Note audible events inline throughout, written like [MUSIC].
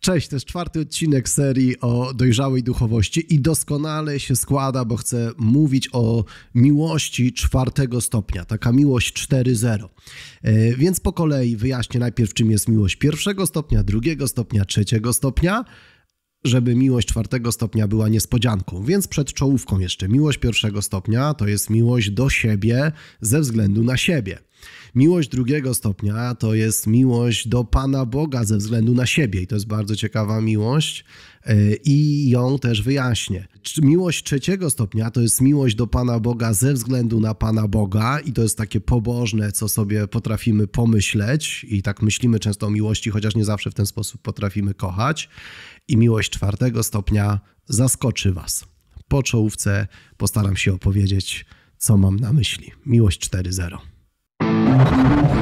Cześć, to jest czwarty odcinek serii o dojrzałej duchowości i doskonale się składa, bo chcę mówić o miłości czwartego stopnia, taka miłość 4.0. E, więc po kolei wyjaśnię najpierw, czym jest miłość pierwszego stopnia, drugiego stopnia, trzeciego stopnia, żeby miłość czwartego stopnia była niespodzianką. Więc przed czołówką jeszcze miłość pierwszego stopnia to jest miłość do siebie ze względu na siebie. Miłość drugiego stopnia to jest miłość do Pana Boga ze względu na siebie i to jest bardzo ciekawa miłość e, i ją też wyjaśnię. Miłość trzeciego stopnia to jest miłość do Pana Boga ze względu na Pana Boga i to jest takie pobożne, co sobie potrafimy pomyśleć i tak myślimy często o miłości, chociaż nie zawsze w ten sposób potrafimy kochać. I miłość czwartego stopnia zaskoczy Was. Po czołówce postaram się opowiedzieć, co mam na myśli. Miłość 4.0. Thank you.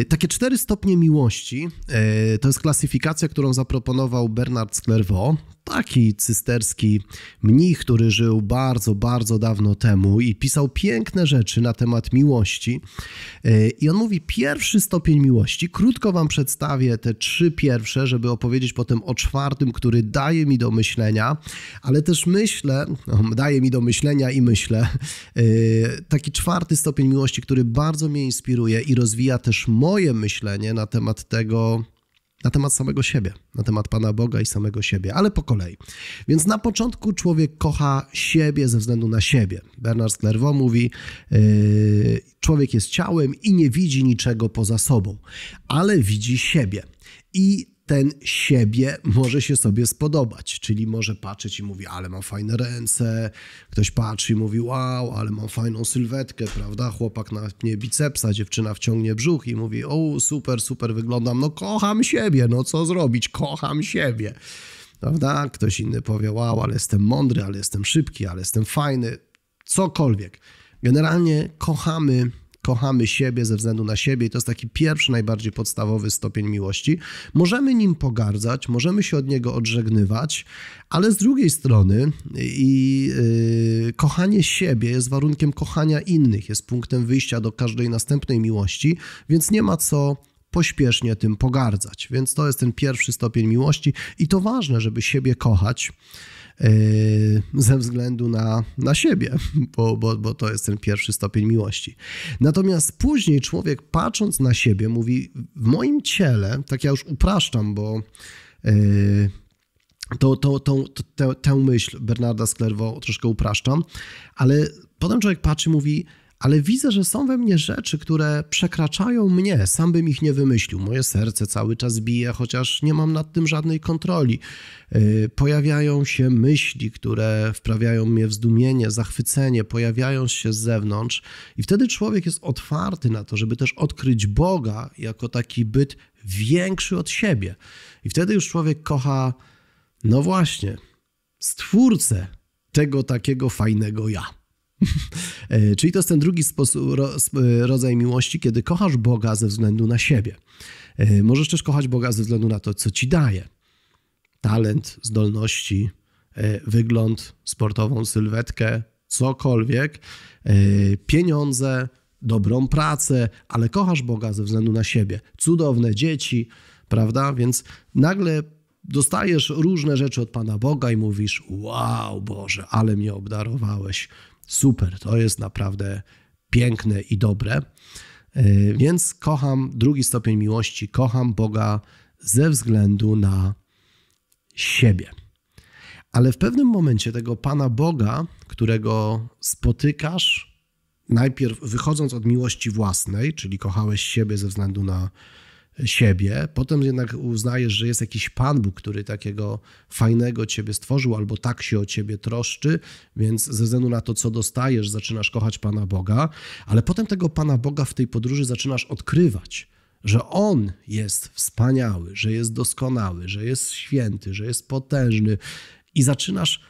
Y, takie cztery stopnie miłości y, to jest klasyfikacja, którą zaproponował Bernard Slervo taki cysterski mnich, który żył bardzo, bardzo dawno temu i pisał piękne rzeczy na temat miłości. E, I on mówi: Pierwszy stopień miłości. Krótko Wam przedstawię te trzy pierwsze, żeby opowiedzieć potem o czwartym, który daje mi do myślenia, ale też myślę, no, daje mi do myślenia i myślę, e, taki czwarty stopień miłości, który bardzo mnie inspiruje i rozwija też moje myślenie na temat tego, na temat samego siebie, na temat Pana Boga i samego siebie, ale po kolei. Więc na początku człowiek kocha siebie ze względu na siebie. Bernard Lerwo mówi, yy, człowiek jest ciałem i nie widzi niczego poza sobą, ale widzi siebie. I ten siebie może się sobie spodobać, czyli może patrzeć i mówi, ale mam fajne ręce, ktoś patrzy i mówi, wow, ale mam fajną sylwetkę, prawda, chłopak na natnie bicepsa, dziewczyna wciągnie brzuch i mówi, o, super, super wyglądam, no kocham siebie, no co zrobić, kocham siebie, prawda, ktoś inny powie, wow, ale jestem mądry, ale jestem szybki, ale jestem fajny, cokolwiek. Generalnie kochamy kochamy siebie ze względu na siebie i to jest taki pierwszy, najbardziej podstawowy stopień miłości. Możemy nim pogardzać, możemy się od niego odżegnywać, ale z drugiej strony i yy, kochanie siebie jest warunkiem kochania innych, jest punktem wyjścia do każdej następnej miłości, więc nie ma co pośpiesznie tym pogardzać. Więc to jest ten pierwszy stopień miłości i to ważne, żeby siebie kochać. Y, ze względu na, na siebie, bo, bo, bo to jest ten pierwszy stopień miłości. Natomiast później człowiek patrząc na siebie mówi, w moim ciele, tak ja już upraszczam, bo y, to, to, to, tę, tę myśl Bernarda Sklerwo troszkę upraszczam, ale potem człowiek patrzy i mówi, ale widzę, że są we mnie rzeczy, które przekraczają mnie, sam bym ich nie wymyślił. Moje serce cały czas bije, chociaż nie mam nad tym żadnej kontroli. Y, pojawiają się myśli, które wprawiają mnie w zdumienie, zachwycenie, pojawiają się z zewnątrz, i wtedy człowiek jest otwarty na to, żeby też odkryć Boga jako taki byt większy od siebie. I wtedy już człowiek kocha, no właśnie, stwórcę tego takiego fajnego ja. [LAUGHS] E, czyli to jest ten drugi sposób, e, rodzaj miłości, kiedy kochasz Boga ze względu na siebie. E, możesz też kochać Boga ze względu na to, co ci daje. Talent, zdolności, wygląd, sportową sylwetkę, cokolwiek, pieniądze, dobrą pracę, ale kochasz Boga ze względu na siebie. Cudowne dzieci, prawda? Więc nagle dostajesz różne rzeczy od Pana Boga i mówisz: Wow, Boże, ale mnie obdarowałeś super, to jest naprawdę piękne i dobre. E, więc kocham drugi stopień miłości, kocham Boga ze względu na siebie. Ale w pewnym momencie tego Pana Boga, którego spotykasz, najpierw wychodząc od miłości własnej, czyli kochałeś siebie ze względu na siebie, potem jednak uznajesz, że jest jakiś Pan Bóg, który takiego fajnego ciebie stworzył albo tak się o ciebie troszczy, więc ze względu na to, co dostajesz, zaczynasz kochać Pana Boga, ale potem tego Pana Boga w tej podróży zaczynasz odkrywać, że On jest wspaniały, że jest doskonały, że jest święty, że jest potężny i zaczynasz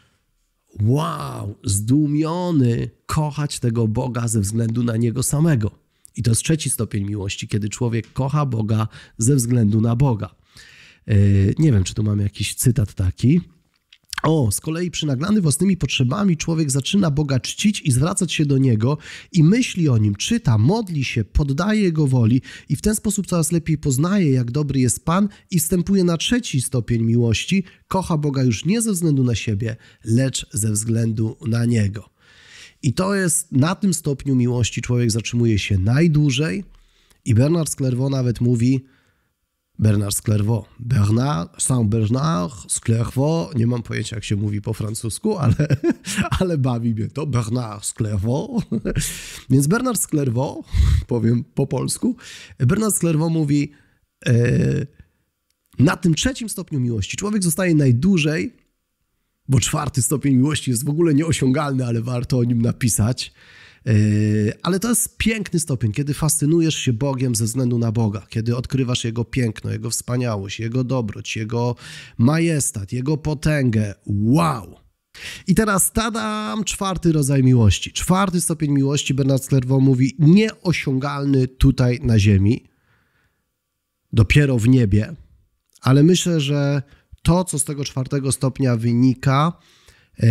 wow, zdumiony kochać tego Boga ze względu na Niego samego. I to jest trzeci stopień miłości, kiedy człowiek kocha Boga ze względu na Boga. E, nie wiem, czy tu mam jakiś cytat taki. O, z kolei przynaglany własnymi potrzebami człowiek zaczyna Boga czcić i zwracać się do Niego i myśli o Nim, czyta, modli się, poddaje Jego woli i w ten sposób coraz lepiej poznaje, jak dobry jest Pan i wstępuje na trzeci stopień miłości, kocha Boga już nie ze względu na siebie, lecz ze względu na Niego. I to jest na tym stopniu miłości człowiek zatrzymuje się najdłużej. I Bernard z nawet mówi, Bernard z Bernard, Saint Bernard z nie mam pojęcia jak się mówi po francusku, ale, [LAUGHS] ale bawi mnie to, Bernard z [LAUGHS] Więc Bernard z powiem po polsku, Bernard z mówi, e, na tym trzecim stopniu miłości człowiek zostaje najdłużej bo czwarty stopień miłości jest w ogóle nieosiągalny, ale warto o nim napisać. E, ale to jest piękny stopień, kiedy fascynujesz się Bogiem ze względu na Boga, kiedy odkrywasz Jego piękno, Jego wspaniałość, Jego dobroć, Jego majestat, Jego potęgę. Wow! I teraz tadam, czwarty rodzaj miłości. Czwarty stopień miłości, Bernard Clairvaux mówi, nieosiągalny tutaj na ziemi, dopiero w niebie, ale myślę, że to, co z tego czwartego stopnia wynika, e,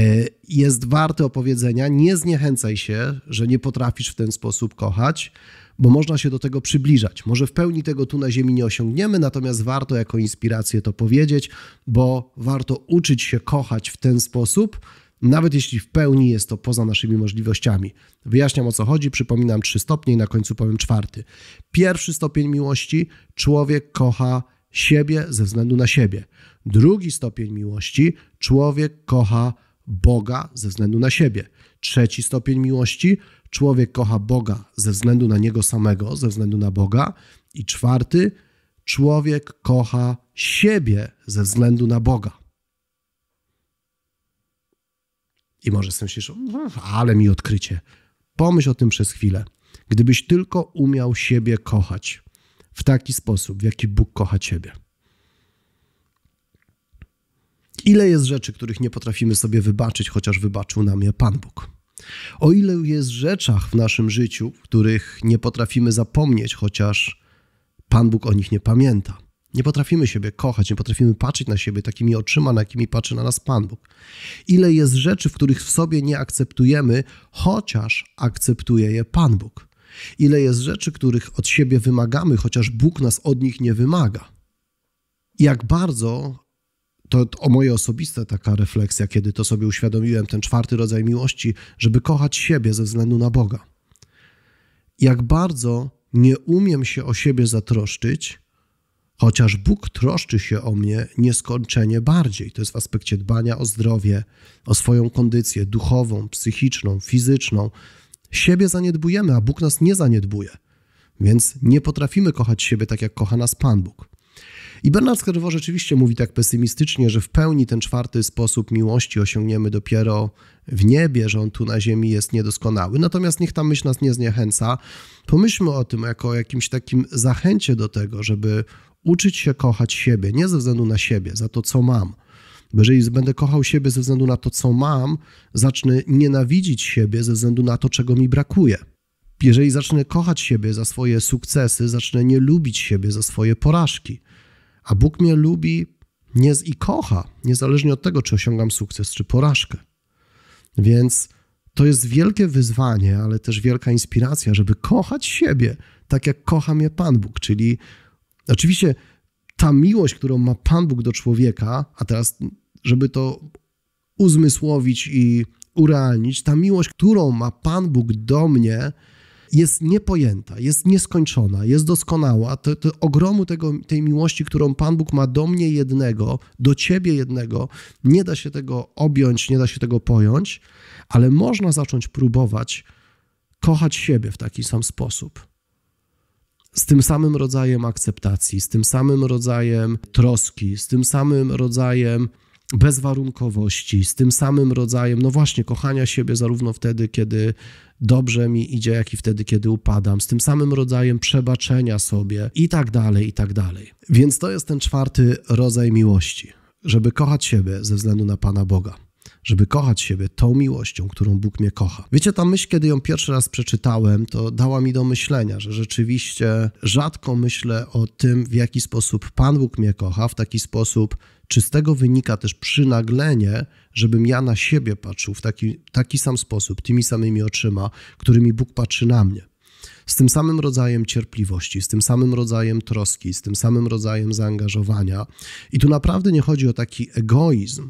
jest warte opowiedzenia. Nie zniechęcaj się, że nie potrafisz w ten sposób kochać, bo można się do tego przybliżać. Może w pełni tego tu na Ziemi nie osiągniemy, natomiast warto jako inspirację to powiedzieć, bo warto uczyć się kochać w ten sposób, nawet jeśli w pełni jest to poza naszymi możliwościami. Wyjaśniam o co chodzi, przypominam trzy stopnie i na końcu powiem czwarty. Pierwszy stopień miłości: człowiek kocha siebie ze względu na siebie. Drugi stopień miłości człowiek kocha Boga ze względu na siebie. Trzeci stopień miłości człowiek kocha Boga ze względu na niego samego, ze względu na Boga. I czwarty człowiek kocha siebie ze względu na Boga. I może sobie myślisz, hm, ale mi odkrycie. Pomyśl o tym przez chwilę. Gdybyś tylko umiał siebie kochać, w taki sposób, w jaki Bóg kocha Ciebie. Ile jest rzeczy, których nie potrafimy sobie wybaczyć, chociaż wybaczył nam je Pan Bóg. O ile jest rzeczach w naszym życiu, których nie potrafimy zapomnieć, chociaż Pan Bóg o nich nie pamięta. Nie potrafimy siebie kochać, nie potrafimy patrzeć na siebie takimi oczyma, na jakimi patrzy na nas Pan Bóg. Ile jest rzeczy, w których w sobie nie akceptujemy, chociaż akceptuje je Pan Bóg. Ile jest rzeczy, których od siebie wymagamy, chociaż Bóg nas od nich nie wymaga. Jak bardzo to, to moje osobiste taka refleksja, kiedy to sobie uświadomiłem, ten czwarty rodzaj miłości, żeby kochać siebie ze względu na Boga. Jak bardzo nie umiem się o siebie zatroszczyć, chociaż Bóg troszczy się o mnie nieskończenie bardziej. To jest w aspekcie dbania o zdrowie, o swoją kondycję duchową, psychiczną, fizyczną, Siebie zaniedbujemy, a Bóg nas nie zaniedbuje. Więc nie potrafimy kochać siebie tak, jak kocha nas Pan Bóg. I Bernard Skerwo rzeczywiście mówi tak pesymistycznie, że w pełni ten czwarty sposób miłości osiągniemy dopiero w niebie, że on tu na ziemi jest niedoskonały. Natomiast niech ta myśl nas nie zniechęca. Pomyślmy o tym jako o jakimś takim zachęcie do tego, żeby uczyć się kochać siebie, nie ze względu na siebie, za to, co mam, bo jeżeli będę kochał siebie ze względu na to, co mam, zacznę nienawidzić siebie ze względu na to, czego mi brakuje. Jeżeli zacznę kochać siebie za swoje sukcesy, zacznę nie lubić siebie za swoje porażki. A Bóg mnie lubi nie i kocha, niezależnie od tego, czy osiągam sukces, czy porażkę. Więc to jest wielkie wyzwanie, ale też wielka inspiracja, żeby kochać siebie tak, jak kocha mnie Pan Bóg. Czyli oczywiście ta miłość, którą ma Pan Bóg do człowieka, a teraz żeby to uzmysłowić i urealnić, ta miłość, którą ma Pan Bóg do mnie, jest niepojęta, jest nieskończona, jest doskonała. To, to ogromu tego, tej miłości, którą Pan Bóg ma do mnie jednego, do ciebie jednego, nie da się tego objąć, nie da się tego pojąć, ale można zacząć próbować kochać siebie w taki sam sposób. Z tym samym rodzajem akceptacji, z tym samym rodzajem troski, z tym samym rodzajem bezwarunkowości, z tym samym rodzajem, no właśnie, kochania siebie zarówno wtedy, kiedy dobrze mi idzie, jak i wtedy, kiedy upadam, z tym samym rodzajem przebaczenia sobie i tak dalej, i tak dalej. Więc to jest ten czwarty rodzaj miłości, żeby kochać siebie ze względu na Pana Boga. Żeby kochać siebie tą miłością, którą Bóg mnie kocha. Wiecie, ta myśl, kiedy ją pierwszy raz przeczytałem, to dała mi do myślenia, że rzeczywiście rzadko myślę o tym, w jaki sposób Pan Bóg mnie kocha, w taki sposób czy z tego wynika też przynaglenie, żebym ja na siebie patrzył w taki, taki sam sposób, tymi samymi oczyma, którymi Bóg patrzy na mnie? Z tym samym rodzajem cierpliwości, z tym samym rodzajem troski, z tym samym rodzajem zaangażowania. I tu naprawdę nie chodzi o taki egoizm,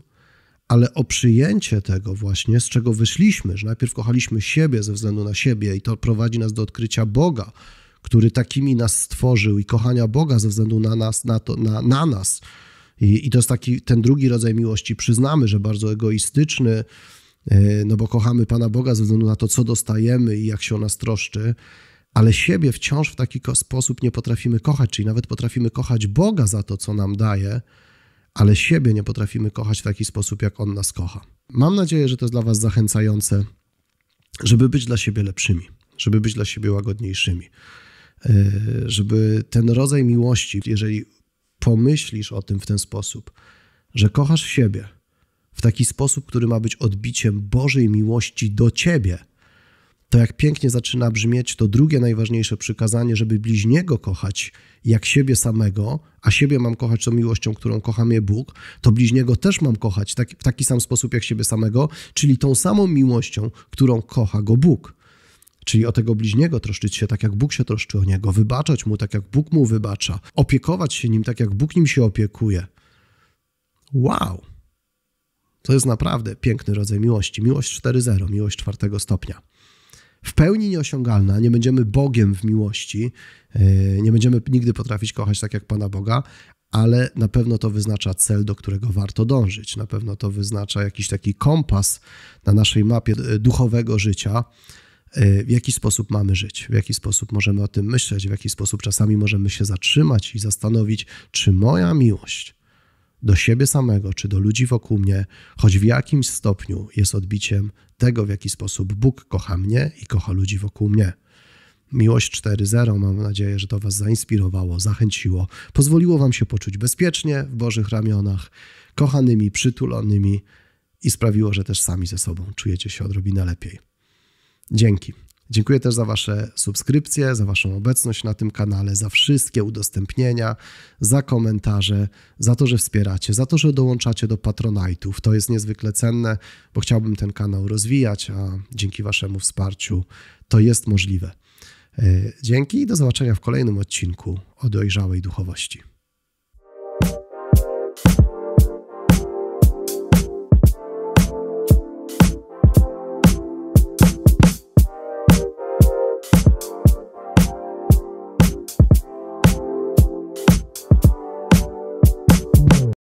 ale o przyjęcie tego właśnie, z czego wyszliśmy, że najpierw kochaliśmy siebie ze względu na siebie i to prowadzi nas do odkrycia Boga, który takimi nas stworzył i kochania Boga ze względu na nas, na, to, na, na nas, i, I to jest taki ten drugi rodzaj miłości, przyznamy, że bardzo egoistyczny, e, no bo kochamy Pana Boga ze względu na to, co dostajemy i jak się o nas troszczy, ale siebie wciąż w taki sposób nie potrafimy kochać, czyli nawet potrafimy kochać Boga za to, co nam daje, ale siebie nie potrafimy kochać w taki sposób, jak On nas kocha. Mam nadzieję, że to jest dla Was zachęcające, żeby być dla siebie lepszymi, żeby być dla siebie łagodniejszymi, e, żeby ten rodzaj miłości, jeżeli pomyślisz o tym w ten sposób, że kochasz siebie w taki sposób, który ma być odbiciem Bożej miłości do ciebie, to jak pięknie zaczyna brzmieć to drugie najważniejsze przykazanie, żeby bliźniego kochać jak siebie samego, a siebie mam kochać tą miłością, którą kocha mnie Bóg, to bliźniego też mam kochać tak, w taki sam sposób jak siebie samego, czyli tą samą miłością, którą kocha go Bóg czyli o tego bliźniego troszczyć się tak, jak Bóg się troszczy o niego, wybaczać mu tak, jak Bóg mu wybacza, opiekować się nim tak, jak Bóg nim się opiekuje. Wow! To jest naprawdę piękny rodzaj miłości. Miłość 4.0, miłość czwartego stopnia. W pełni nieosiągalna, nie będziemy Bogiem w miłości, e, nie będziemy nigdy potrafić kochać tak jak Pana Boga, ale na pewno to wyznacza cel, do którego warto dążyć. Na pewno to wyznacza jakiś taki kompas na naszej mapie e, duchowego życia, Y, w jaki sposób mamy żyć, w jaki sposób możemy o tym myśleć, w jaki sposób czasami możemy się zatrzymać i zastanowić, czy moja miłość do siebie samego, czy do ludzi wokół mnie, choć w jakimś stopniu jest odbiciem tego, w jaki sposób Bóg kocha mnie i kocha ludzi wokół mnie. Miłość 4.0. Mam nadzieję, że to Was zainspirowało, zachęciło, pozwoliło Wam się poczuć bezpiecznie w Bożych ramionach, kochanymi, przytulonymi i sprawiło, że też sami ze sobą czujecie się odrobinę lepiej. Dzięki. Dziękuję też za Wasze subskrypcje, za Waszą obecność na tym kanale, za wszystkie udostępnienia, za komentarze, za to, że wspieracie, za to, że dołączacie do Patronite'ów. To jest niezwykle cenne, bo chciałbym ten kanał rozwijać, a dzięki Waszemu wsparciu to jest możliwe. E, dzięki i do zobaczenia w kolejnym odcinku o dojrzałej duchowości.